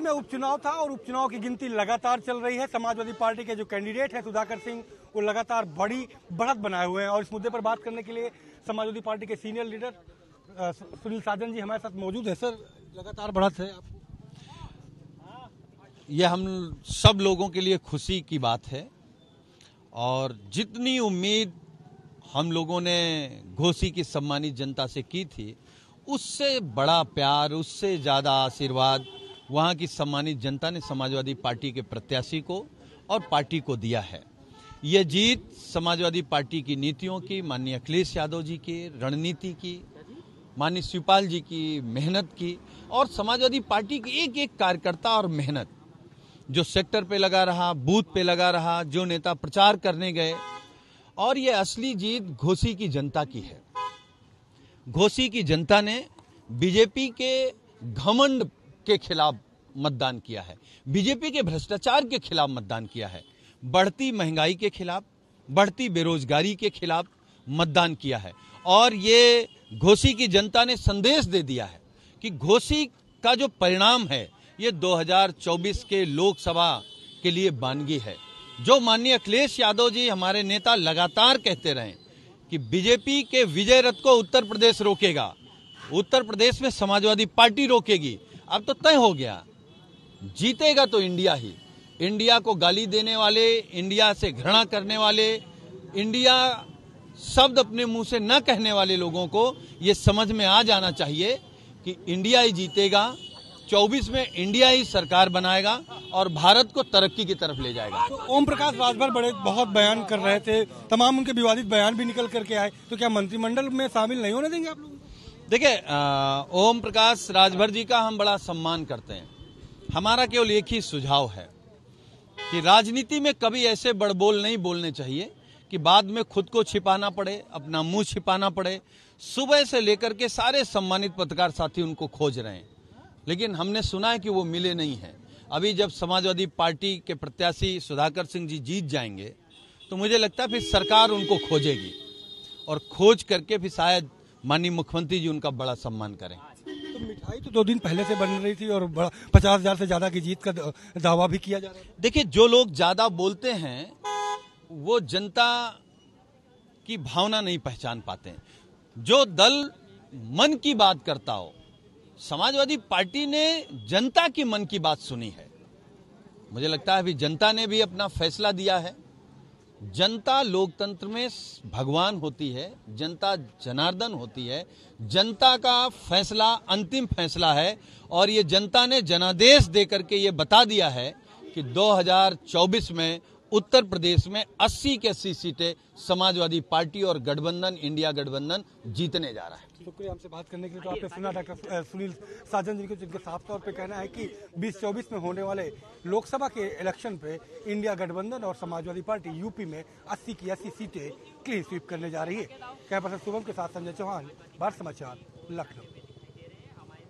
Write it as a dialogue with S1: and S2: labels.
S1: बस्ती में उपचुनाव था और उपचुनाव की गिनती लगातार चल रही है समाजवादी पार्टी के जो कैंडिडेट है सुधाकर सिंह वो लगातार बड़ी बढ़त बनाए हुए हैं और इस मुद्दे पर बात करने के लिए समाजवादी पार्टी के सीनियर लीडर सुनील साजन जी हमारे साथ मौजूद है सर लगातार बढ़त है
S2: यह हम सब लोगों के लिए खुशी की बात है और जितनी उम्मीद हम लोगों ने घोसी की सम्मानित जनता से की थी उससे बड़ा प्यार उससे ज़्यादा आशीर्वाद वहाँ की सम्मानित जनता ने समाजवादी पार्टी के प्रत्याशी को और पार्टी को दिया है यह जीत समाजवादी पार्टी की नीतियों की माननीय अखिलेश यादव जी की रणनीति की माननीय शिवपाल जी की मेहनत की और समाजवादी पार्टी की एक एक कार्यकर्ता और मेहनत जो सेक्टर पे लगा रहा बूथ पे लगा रहा जो नेता प्रचार करने गए और यह असली जीत घोसी की जनता की है घोसी की जनता ने बीजेपी के घमंड के खिलाफ मतदान किया है बीजेपी के भ्रष्टाचार के खिलाफ मतदान किया है बढ़ती महंगाई के खिलाफ बढ़ती बेरोजगारी के खिलाफ मतदान किया है और ये घोसी की जनता ने संदेश दे दिया है कि घोसी का जो परिणाम है ये 2024 के लोकसभा के लिए बानगी है जो माननीय अखिलेश यादव जी हमारे नेता लगातार कहते रहे कि बीजेपी के विजय रथ को उत्तर प्रदेश रोकेगा उत्तर प्रदेश में समाजवादी पार्टी रोकेगी अब तो तय हो गया जीतेगा तो इंडिया ही इंडिया को गाली देने वाले इंडिया से घृणा करने वाले इंडिया शब्द अपने मुंह से न कहने वाले लोगों को ये समझ में आ जाना चाहिए कि इंडिया ही जीतेगा 24 में इंडिया ही सरकार बनाएगा और भारत को तरक्की की तरफ ले जाएगा तो ओम प्रकाश
S1: राजभर बड़े बहुत बयान कर रहे थे तमाम उनके विवादित बयान भी निकल करके आए तो क्या मंत्रिमंडल में
S2: शामिल नहीं होने देंगे आप लोग देखिए ओम प्रकाश राजभर जी का हम बड़ा सम्मान करते हैं हमारा केवल एक ही सुझाव है कि राजनीति में कभी ऐसे बड़बोल नहीं बोलने चाहिए कि बाद में खुद को छिपाना पड़े अपना मुंह छिपाना पड़े सुबह से लेकर के सारे सम्मानित पत्रकार साथी उनको खोज रहे हैं लेकिन हमने सुना है कि वो मिले नहीं हैं अभी जब समाजवादी पार्टी के प्रत्याशी सुधाकर सिंह जी जीत जाएंगे तो मुझे लगता है फिर सरकार उनको खोजेगी और खोज करके फिर शायद माननीय मुख्यमंत्री जी उनका बड़ा सम्मान करें तो मिठाई तो दो दिन पहले से बन रही थी और पचास हजार से ज्यादा की जीत का दावा भी किया जा रहा है देखिए जो लोग ज्यादा बोलते हैं वो जनता की भावना नहीं पहचान पाते जो दल मन की बात करता हो समाजवादी पार्टी ने जनता की मन की बात सुनी है मुझे लगता है अभी जनता ने भी अपना फैसला दिया है जनता लोकतंत्र में भगवान होती है जनता जनार्दन होती है जनता का फैसला अंतिम फैसला है और ये जनता ने जनादेश दे करके ये बता दिया है कि 2024 में उत्तर प्रदेश में 80 के अस्सी सीटें समाजवादी पार्टी और गठबंधन इंडिया गठबंधन जीतने जा रहा है
S1: शुक्रिया हमसे बात करने के लिए तो आपने सुना डॉक्टर सुनील साजन जी को जिनके साफ तौर पे कहना है कि 2024 में होने वाले लोकसभा के इलेक्शन पे इंडिया गठबंधन और समाजवादी पार्टी यूपी में अस्सी की अस्सी सीटें क्लीन स्वीप करने जा रही है कैमरा शुभम के साथ संजय चौहान भारत समाचार लखनऊ